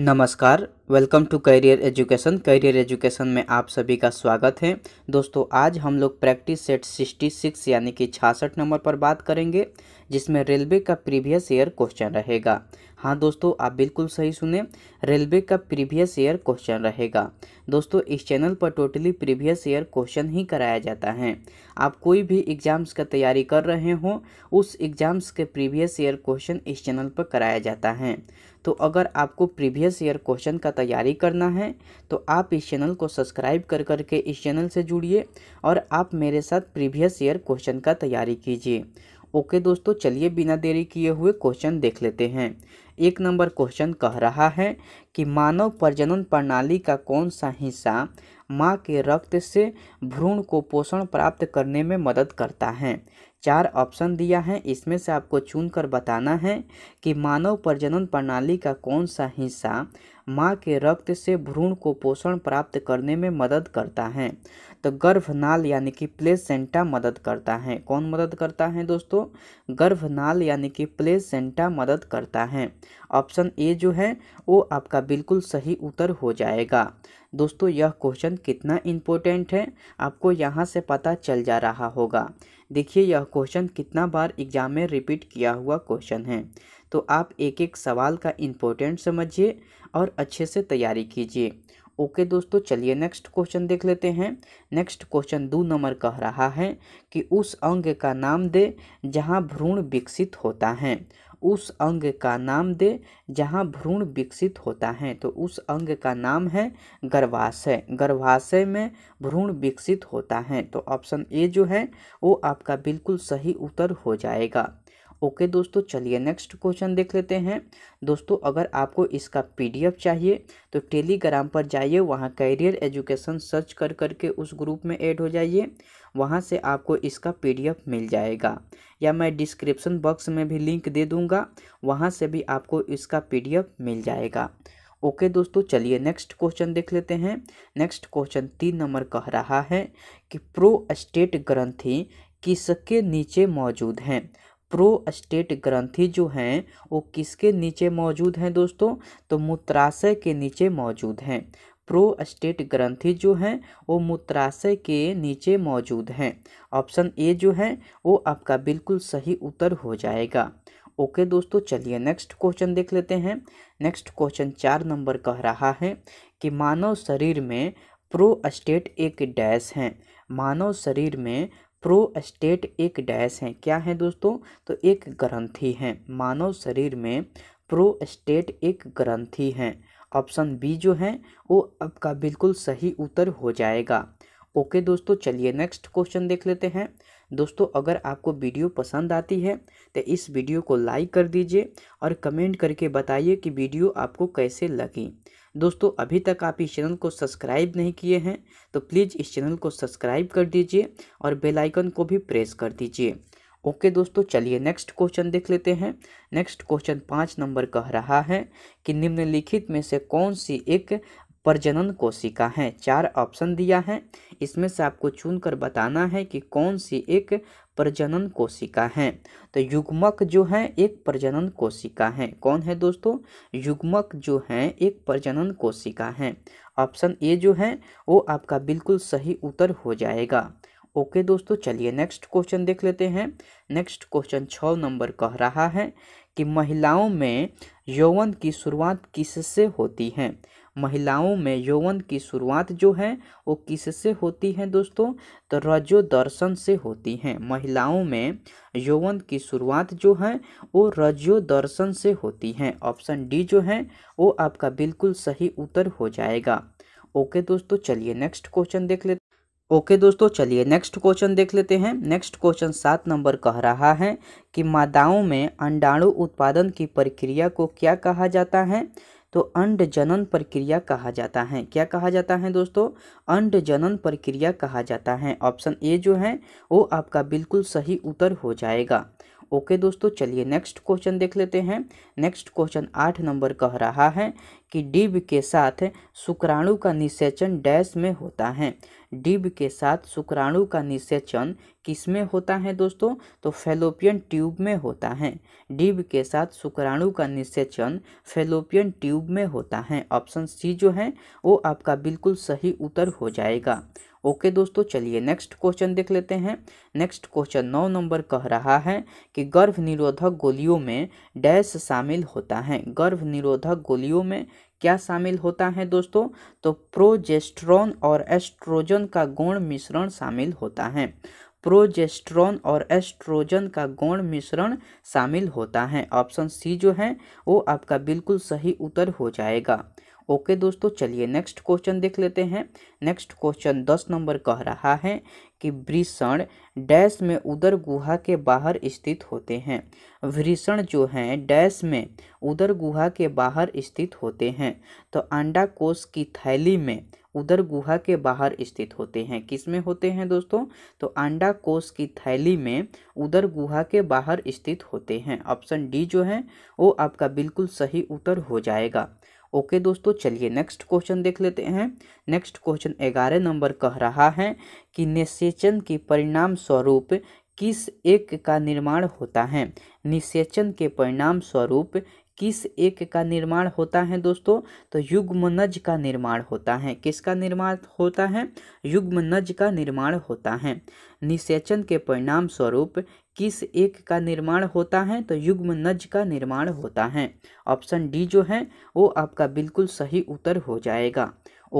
नमस्कार welcome to career education career education में आप सभी का स्वागत है दोस्तों आज हम लोग प्रैक्टिस सेट 66 यानी कि 66 नंबर पर बात करेंगे जिसमें रेलवे का प्रीवियस ईयर क्वेश्चन रहेगा हाँ दोस्तों आप बिल्कुल सही सुने रेलवे का प्रीवियस ईयर क्वेश्चन रहेगा दोस्तों इस चैनल पर टोटली प्रीवियस ईयर क्वेश्चन ही कराया जाता है आप कोई भी एग्ज़ाम्स का तैयारी कर रहे हो उस एग्ज़ाम्स के प्रीवियस ईयर क्वेश्चन इस चैनल पर कराया जाता है तो अगर आपको प्रीवियस ईयर क्वेश्चन का तैयारी करना है तो आप इस चैनल को सब्सक्राइब कर करके इस चैनल से जुड़िए और आप मेरे साथ प्रीवियस ईयर क्वेश्चन का तैयारी कीजिए ओके दोस्तों चलिए बिना देरी किए हुए क्वेश्चन देख लेते हैं एक नंबर क्वेश्चन कह रहा है कि मानव प्रजनन प्रणाली का कौन सा हिस्सा माँ के रक्त से भ्रूण को पोषण प्राप्त करने में मदद करता है चार ऑप्शन दिया है इसमें से आपको चुन कर बताना है कि मानव प्रजनन प्रणाली का कौन सा हिस्सा माँ के रक्त से भ्रूण को पोषण प्राप्त करने में मदद करता है तो गर्भनाल यानी कि प्लेसेंटा मदद करता है कौन मदद करता है दोस्तों गर्भनाल यानी कि प्लेसेंटा मदद करता है ऑप्शन ए जो है वो आपका बिल्कुल सही उत्तर हो जाएगा दोस्तों यह क्वेश्चन कितना इम्पोर्टेंट है आपको यहाँ से पता चल जा रहा होगा देखिए यह क्वेश्चन कितना बार एग्जाम में रिपीट किया हुआ क्वेश्चन है तो आप एक एक सवाल का इम्पोर्टेंट समझिए और अच्छे से तैयारी कीजिए ओके दोस्तों चलिए नेक्स्ट क्वेश्चन देख लेते हैं नेक्स्ट क्वेश्चन दो नंबर कह रहा है कि उस अंग का नाम दे जहाँ भ्रूण विकसित होता है उस अंग का नाम दे जहाँ भ्रूण विकसित होता है तो उस अंग का नाम है गर्भाशय गर्भाशय में भ्रूण विकसित होता है तो ऑप्शन ए जो है वो आपका बिल्कुल सही उत्तर हो जाएगा ओके दोस्तों चलिए नेक्स्ट क्वेश्चन देख लेते हैं दोस्तों अगर आपको इसका पीडीएफ चाहिए तो टेलीग्राम पर जाइए वहाँ कैरियर एजुकेशन सर्च कर करके उस ग्रुप में ऐड हो जाइए वहाँ से आपको इसका पीडीएफ मिल जाएगा या मैं डिस्क्रिप्सन बॉक्स में भी लिंक दे दूँगा वहाँ से भी आपको इसका पी मिल जाएगा ओके okay, दोस्तों चलिए नेक्स्ट क्वेश्चन देख लेते हैं नेक्स्ट क्वेश्चन तीन नंबर कह रहा है कि प्रो स्टेट ग्रंथी किसके नीचे मौजूद हैं प्रोस्टेट ग्रंथि जो हैं वो किसके नीचे मौजूद हैं दोस्तों तो मूत्राशय के नीचे मौजूद हैं प्रोस्टेट ग्रंथि जो हैं वो मूत्राशय के नीचे मौजूद हैं ऑप्शन ए जो है वो आपका बिल्कुल सही उत्तर हो जाएगा ओके okay, दोस्तों चलिए नेक्स्ट क्वेश्चन देख लेते हैं नेक्स्ट क्वेश्चन चार नंबर कह रहा है कि मानव शरीर में प्रोस्टेट एक डैश है मानव शरीर में प्रो एक डैश है क्या है दोस्तों तो एक ग्रंथि है मानव शरीर में प्रो स्टेट एक ग्रंथि है ऑप्शन बी जो है वो आपका बिल्कुल सही उत्तर हो जाएगा ओके दोस्तों चलिए नेक्स्ट क्वेश्चन देख लेते हैं दोस्तों अगर आपको वीडियो पसंद आती है तो इस वीडियो को लाइक कर दीजिए और कमेंट करके बताइए कि वीडियो आपको कैसे लगी दोस्तों अभी तक आप इस चैनल को सब्सक्राइब नहीं किए हैं तो प्लीज़ इस चैनल को सब्सक्राइब कर दीजिए और बेल आइकन को भी प्रेस कर दीजिए ओके दोस्तों चलिए नेक्स्ट क्वेश्चन देख लेते हैं नेक्स्ट क्वेश्चन पाँच नंबर कह रहा है कि निम्नलिखित में से कौन सी एक प्रजनन कोशिका है चार ऑप्शन दिया है इसमें से आपको चुनकर बताना है कि कौन सी एक प्रजनन कोशिका हैं तो युग्मक जो है एक प्रजनन कोशिका है कौन है दोस्तों युग्मक जो है एक प्रजनन कोशिका है ऑप्शन ए जो है वो आपका बिल्कुल सही उत्तर हो जाएगा ओके okay, दोस्तों चलिए नेक्स्ट क्वेश्चन देख लेते हैं नेक्स्ट क्वेश्चन छ नंबर कह रहा है कि महिलाओं में यौवन की शुरुआत किससे होती है महिलाओं में यौवन की शुरुआत जो है वो किससे होती है दोस्तों तो रजो दर्शन से होती है महिलाओं में यौवन की शुरुआत जो है वो रजो दर्शन से होती है ऑप्शन डी जो है वो आपका बिल्कुल सही उत्तर हो जाएगा ओके दोस्तों चलिए नेक्स्ट क्वेश्चन देख लेते ओके okay, दोस्तों चलिए नेक्स्ट क्वेश्चन देख लेते हैं नेक्स्ट क्वेश्चन सात नंबर कह रहा है कि मादाओं में अंडाणु उत्पादन की प्रक्रिया को क्या कहा जाता है तो अंड जनन प्रक्रिया कहा जाता है क्या कहा जाता है दोस्तों अंड जनन प्रक्रिया कहा जाता है ऑप्शन ए जो है वो आपका बिल्कुल सही उत्तर हो जाएगा ओके दोस्तों चलिए नेक्स्ट क्वेश्चन देख लेते हैं नेक्स्ट क्वेश्चन आठ नंबर कह रहा है कि डिब के साथ शुक्राणु का निषेचन डैश में होता है डिब के साथ शुक्राणु का निषेचन किस में होता है दोस्तों तो फेलोपियन ट्यूब में होता है डिब के साथ शुक्राणु का निषेचन फेलोपियन ट्यूब में होता है ऑप्शन सी जो है वो आपका बिल्कुल सही उत्तर हो जाएगा ओके दोस्तों चलिए नेक्स्ट क्वेश्चन देख लेते हैं नेक्स्ट क्वेश्चन नौ नंबर कह रहा है कि गर्भ निरोधक गोलियों में डैश शामिल होता है गर्भ निरोधक गोलियों में क्या शामिल होता है दोस्तों तो प्रोजेस्ट्रॉन और एस्ट्रोजन का गुण मिश्रण शामिल होता है प्रोजेस्ट्रॉन और एस्ट्रोजन का गौण मिश्रण शामिल होता है ऑप्शन सी जो है वो आपका बिल्कुल सही उत्तर हो जाएगा ओके okay, दोस्तों चलिए नेक्स्ट क्वेश्चन देख लेते हैं नेक्स्ट क्वेश्चन दस नंबर कह रहा है कि वृषण डैश में उदर गुहा के बाहर स्थित होते हैं वृषण जो हैं डैश में उदर गुहा के बाहर स्थित होते हैं तो अंडाकोश की थैली में उधर गुहा के बाहर स्थित होते हैं किस में होते हैं दोस्तों तो अंडा कोश की थैली में उधर गुहा के बाहर स्थित होते हैं ऑप्शन डी जो है वो आपका बिल्कुल सही उत्तर हो जाएगा ओके दोस्तों चलिए नेक्स्ट क्वेश्चन देख लेते हैं नेक्स्ट क्वेश्चन ग्यारह नंबर कह रहा है कि निषेचन के परिणाम स्वरूप किस एक का निर्माण होता है निषेचन के परिणाम स्वरूप किस एक का निर्माण होता है दोस्तों तो युग्मनज का निर्माण होता है किसका निर्माण होता है युग्मनज का निर्माण होता है निषेचन के परिणाम स्वरूप किस एक का निर्माण होता है तो युग्मनज का निर्माण होता है ऑप्शन डी जो है वो आपका बिल्कुल सही उत्तर हो जाएगा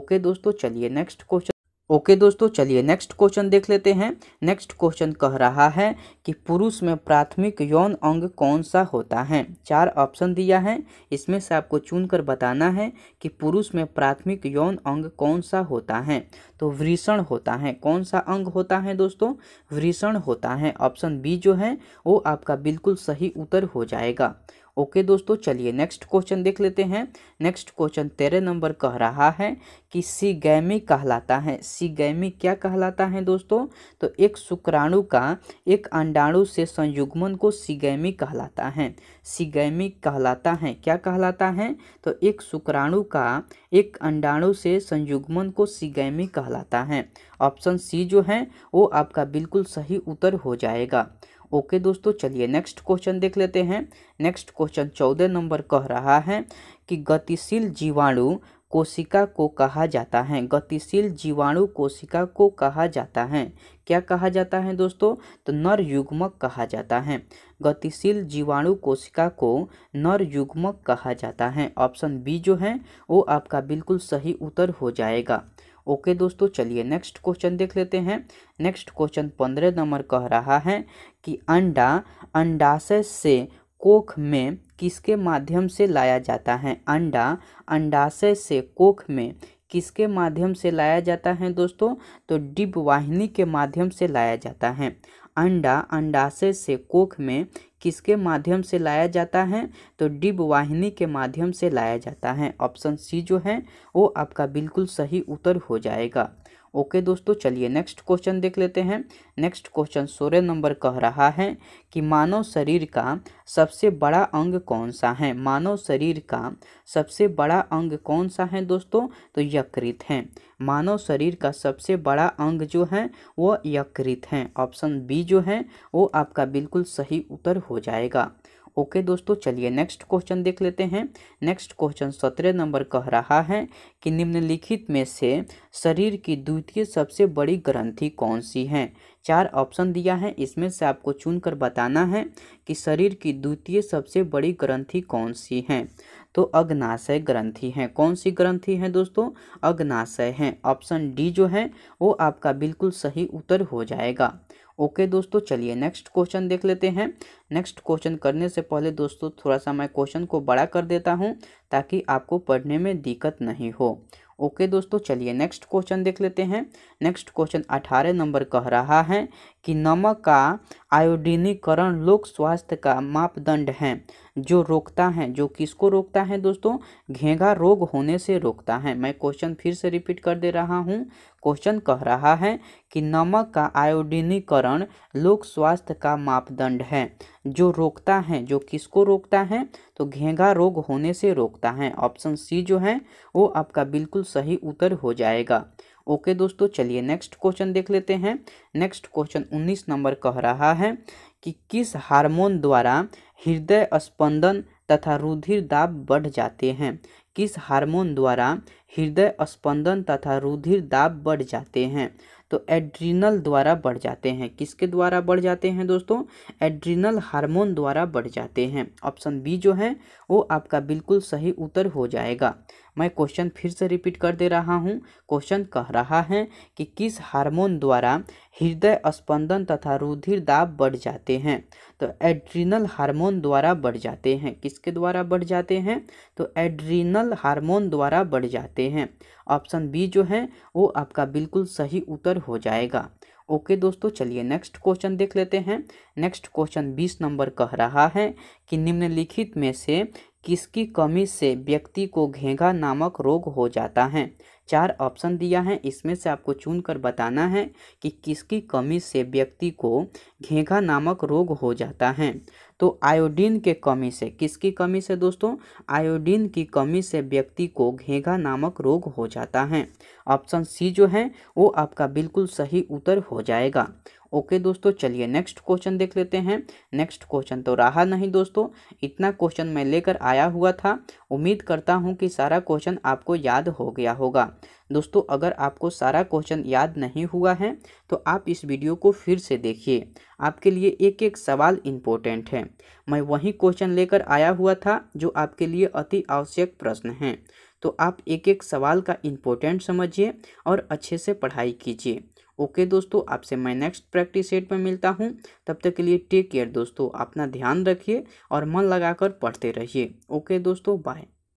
ओके दोस्तों चलिए नेक्स्ट क्वेश्चन ओके दोस्तों चलिए नेक्स्ट क्वेश्चन देख लेते हैं नेक्स्ट क्वेश्चन कह रहा है कि पुरुष में प्राथमिक यौन अंग कौन सा होता है चार ऑप्शन दिया है इसमें से आपको चुनकर बताना है कि पुरुष में प्राथमिक यौन अंग कौन सा होता है तो वृषण होता है कौन सा अंग होता है दोस्तों वृषण होता है ऑप्शन बी जो है वो आपका बिल्कुल सही उत्तर हो जाएगा ओके दोस्तों चलिए नेक्स्ट क्वेश्चन देख लेते हैं नेक्स्ट क्वेश्चन तेरह नंबर कह रहा है कि सीगैमी कहलाता है सीगैमी क्या कहलाता है दोस्तों तो एक शुक्राणु का एक अंडाणु से संयुग्मन को सीगैमी कहलाता है सीगैमी कहलाता है क्या कहलाता है तो एक शुक्राणु का एक अंडाणु से संयुग्मन को सीगैमी कहलाता है ऑप्शन सी जो है वो आपका बिल्कुल सही उत्तर हो जाएगा ओके दोस्तों चलिए नेक्स्ट क्वेश्चन देख लेते हैं नेक्स्ट क्वेश्चन चौदह नंबर कह रहा है कि गतिशील जीवाणु कोशिका को कहा जाता है गतिशील जीवाणु कोशिका को कहा जाता है क्या कहा जाता है दोस्तों तो नर युग्मक कहा जाता है गतिशील जीवाणु कोशिका को नर युग्मक कहा जाता है ऑप्शन बी जो है वो आपका बिल्कुल सही उत्तर हो जाएगा ओके दोस्तों चलिए नेक्स्ट क्वेश्चन देख लेते हैं नेक्स्ट क्वेश्चन पंद्रह नंबर कह रहा है कि अंडा अंडाशय से कोख में किसके माध्यम से लाया जाता है अंडा अंडाशय से कोख में किसके माध्यम से लाया जाता है दोस्तों तो डिब वाहिनी के माध्यम से लाया जाता है अंडा अंडाशय से कोख में किसके माध्यम से लाया जाता है तो डिब वाहिनी के माध्यम से लाया जाता है ऑप्शन सी जो है वो आपका बिल्कुल सही उत्तर हो जाएगा ओके दोस्तों चलिए नेक्स्ट क्वेश्चन देख लेते हैं नेक्स्ट क्वेश्चन सोलह नंबर कह रहा है कि मानव शरीर का सबसे बड़ा अंग कौन सा है मानव शरीर का सबसे बड़ा अंग कौन सा है दोस्तों तो यकृत है मानव शरीर का सबसे बड़ा अंग जो है वो यकृत है ऑप्शन बी जो है वो आपका बिल्कुल सही उत्तर हो जाएगा ओके दोस्तों चलिए नेक्स्ट क्वेश्चन देख लेते हैं नेक्स्ट क्वेश्चन सत्रह नंबर कह रहा है कि निम्नलिखित में से शरीर की द्वितीय सबसे बड़ी ग्रंथि कौन सी है चार ऑप्शन दिया है इसमें से आपको चुनकर बताना है कि शरीर की द्वितीय सबसे बड़ी ग्रंथि कौन सी है तो अग्नाशय ग्रंथि हैं कौन सी ग्रंथि हैं दोस्तों अग्नाशय है ऑप्शन डी जो है वो आपका बिल्कुल सही उत्तर हो जाएगा ओके दोस्तों चलिए नेक्स्ट क्वेश्चन देख लेते हैं नेक्स्ट क्वेश्चन करने से पहले दोस्तों थोड़ा सा मैं क्वेश्चन को बड़ा कर देता हूँ ताकि आपको पढ़ने में दिक्कत नहीं हो ओके दोस्तों चलिए नेक्स्ट क्वेश्चन देख लेते हैं नेक्स्ट क्वेश्चन अठारह नंबर कह रहा है कि नमक का आयोडीनीकरण लोक स्वास्थ्य का मापदंड है जो रोकता है जो किसको रोकता है दोस्तों घेंघा रोग होने से रोकता है मैं क्वेश्चन फिर से रिपीट कर दे रहा हूँ क्वेश्चन कह रहा है कि नमक का आयोडीनीकरण लोक स्वास्थ्य का मापदंड है जो रोकता है जो किसको रोकता है तो घेंघा रोग होने से रोकता है ऑप्शन सी जो है वो आपका बिल्कुल सही उत्तर हो जाएगा ओके दोस्तों चलिए नेक्स्ट क्वेश्चन देख लेते हैं नेक्स्ट क्वेश्चन उन्नीस नंबर कह रहा है कि किस हार्मोन द्वारा हृदय स्पंदन तथा रुधिर दाब बढ़ जाते हैं किस हार्मोन द्वारा हृदय स्पंदन तथा रुधिर दाब बढ़ जाते हैं तो एड्रिनल द्वारा बढ़ जाते हैं किसके द्वारा बढ़ जाते हैं दोस्तों एड्रीनल हार्मोन द्वारा बढ़ जाते हैं ऑप्शन बी जो है वो आपका बिल्कुल सही उत्तर हो जाएगा मैं क्वेश्चन फिर से रिपीट कर दे रहा हूँ क्वेश्चन कह रहा है कि किस हार्मोन द्वारा हृदय स्पंदन तथा रुधिर दाब बढ़ जाते हैं तो एड्रीनल हार्मोन द्वारा बढ़ जाते हैं किसके द्वारा बढ़ जाते हैं तो एड्रीनल हार्मोन द्वारा बढ़ जाते हैं ऑप्शन बी जो है वो आपका बिल्कुल सही उत्तर हो जाएगा ओके दोस्तों चलिए नेक्स्ट क्वेश्चन देख लेते हैं नेक्स्ट क्वेश्चन बीस नंबर कह रहा है कि निम्नलिखित में से किसकी कमी से व्यक्ति को घेंगा नामक रोग हो जाता है चार ऑप्शन दिया है इसमें से आपको चुनकर बताना है कि किसकी कमी से व्यक्ति को घेंगा नामक रोग हो जाता है तो आयोडीन के कमी से किसकी कमी से दोस्तों आयोडीन की कमी से व्यक्ति को घेघा नामक रोग हो जाता है ऑप्शन सी जो है वो आपका बिल्कुल सही उत्तर हो जाएगा ओके दोस्तों चलिए नेक्स्ट क्वेश्चन देख लेते हैं नेक्स्ट क्वेश्चन तो रहा नहीं दोस्तों इतना क्वेश्चन मैं लेकर आया हुआ था उम्मीद करता हूँ कि सारा क्वेश्चन आपको याद हो गया होगा दोस्तों अगर आपको सारा क्वेश्चन याद नहीं हुआ है तो आप इस वीडियो को फिर से देखिए आपके लिए एक एक सवाल इम्पोर्टेंट है मैं वही क्वेश्चन लेकर आया हुआ था जो आपके लिए अति आवश्यक प्रश्न हैं तो आप एक एक सवाल का इम्पोर्टेंट समझिए और अच्छे से पढ़ाई कीजिए ओके दोस्तों आपसे मैं नेक्स्ट प्रैक्टिस सेट में मिलता हूँ तब तक के लिए टेक केयर दोस्तों अपना ध्यान रखिए और मन लगाकर पढ़ते रहिए ओके दोस्तों बाय